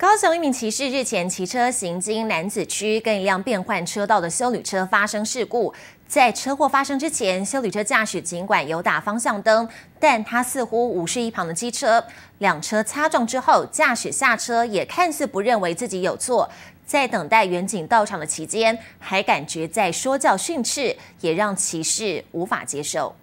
高雄一名骑士日前骑车行经男子区，跟一辆变换车道的修理车发生事故。在车祸发生之前，修理车驾驶尽管有打方向灯，但他似乎无视一旁的机车。两车擦撞之后，驾驶下车也看似不认为自己有错。在等待远景到场的期间，还感觉在说教训斥，也让骑士无法接受。